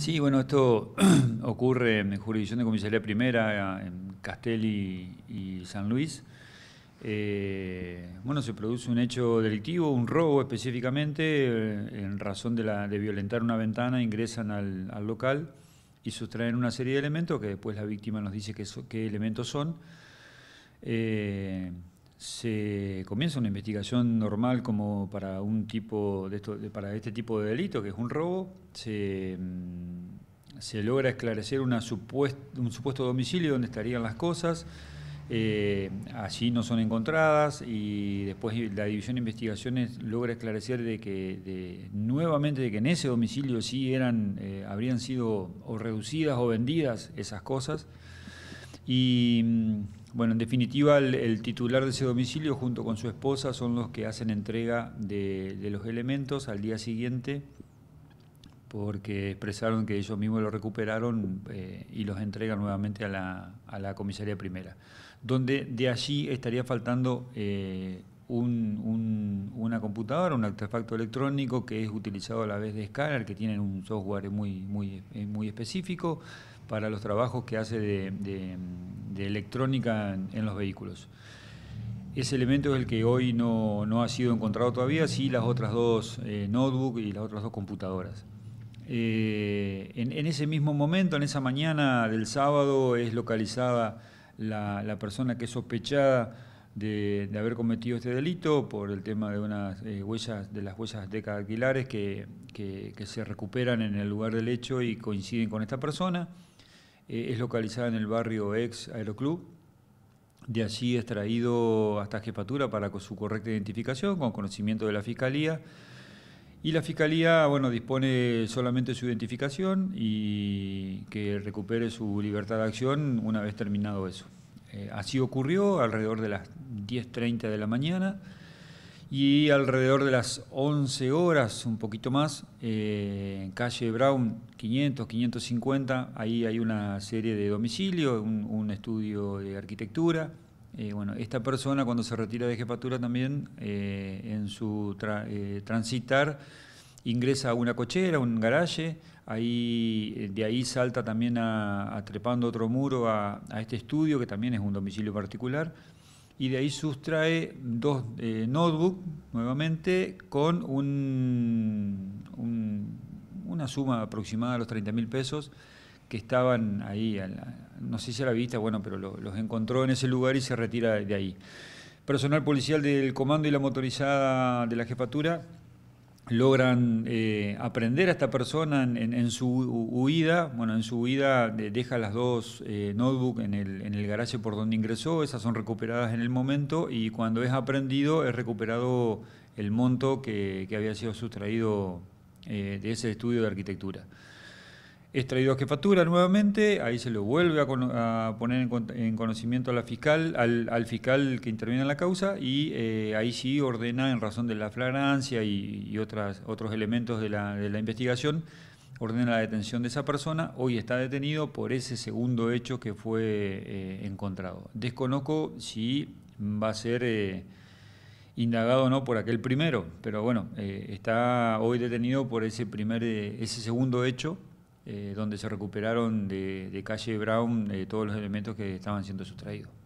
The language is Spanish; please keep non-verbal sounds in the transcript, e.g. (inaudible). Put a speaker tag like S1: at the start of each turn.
S1: Sí, bueno, esto (clears throat) ocurre en jurisdicción de comisaría primera, en Castelli y San Luis. Eh, bueno, se produce un hecho delictivo, un robo específicamente, eh, en razón de, la, de, violentar una ventana, ingresan al, local y sustraen una serie de elementos que después la víctima nos dice qué, qué elementos son. Eh, se comienza una investigación normal como para un tipo de para este tipo de delito que es un robo se, mm, logra esclarecer un supuesto domicilio donde estarían las cosas eh, allí no son encontradas y después la división de investigaciones logra esclarecer de que nuevamente de que en ese domicilio sí eran eh, habrían sido o reducidas o vendidas esas cosas y mm, bueno, en definitiva, el, titular de ese domicilio junto con su esposa son los que hacen entrega de, los elementos al día siguiente porque expresaron que ellos mismos lo recuperaron eh, y los entregan nuevamente a la, comisaría primera, donde de allí estaría faltando eh, una computadora, un artefacto electrónico que es utilizado a la vez de escáner, que tienen un software muy, muy, eh, muy específico para los trabajos que hace de, electrónica en, los vehículos. Ese elemento es el que hoy no, ha sido encontrado todavía, sí las otras dos eh, notebook notebooks y las otras dos computadoras. Eh, en, ese mismo momento, en esa mañana del sábado, es localizada la, persona que es sospechada de, haber cometido este delito por el tema de unas eh, huellas, de las huellas de que, que se recuperan en el lugar del hecho y coinciden con esta persona. Eh, es localizada en el barrio ex Aeroclub. De allí es traído hasta jefatura para su correcta identificación, con conocimiento de la fiscalía. Y la fiscalía, bueno, dispone solamente su identificación y que recupere su libertad de acción una vez terminado eso. Eh, así ocurrió alrededor de las 10.30 de la mañana y alrededor de las 11 horas, un poquito más, eh, en calle Brown 500, 550, ahí hay una serie de domicilios, un, estudio de arquitectura. Eh, bueno, esta persona cuando se retira de jefatura también eh, en su transitar ingresa a una cochera, un garaje, ahí, de ahí salta también a, trepando otro muro a este estudio que también es un domicilio particular y de ahí sustrae dos eh, notebooks nuevamente con una suma aproximada a los 30 mil pesos que estaban ahí, no sé si a la vista, bueno, pero los encontró en ese lugar y se retira de ahí. Personal policial del comando y la motorizada de la jefatura logran eh, aprender a esta persona en, su huida. Bueno, en su huida deja las dos eh, notebooks en el, garaje por donde ingresó, esas son recuperadas en el momento y cuando es aprendido es recuperado el monto que, había sido sustraído eh, de ese estudio de arquitectura es traído a jefatura nuevamente, ahí se lo vuelve a, poner en, conocimiento la fiscal, al, fiscal que interviene en la causa y eh, ahí sí ordena en razón de la flagrancia y, otras, otros elementos de la, investigación, ordena la detención de esa persona, hoy está detenido por ese segundo hecho que fue eh, encontrado. Desconozco si va a ser... Eh, indagado indagado no por aquel primero, pero bueno, está hoy detenido por ese primer, ese segundo hecho eh, donde se recuperaron de, calle Brown eh, todos los elementos que estaban siendo sustraídos.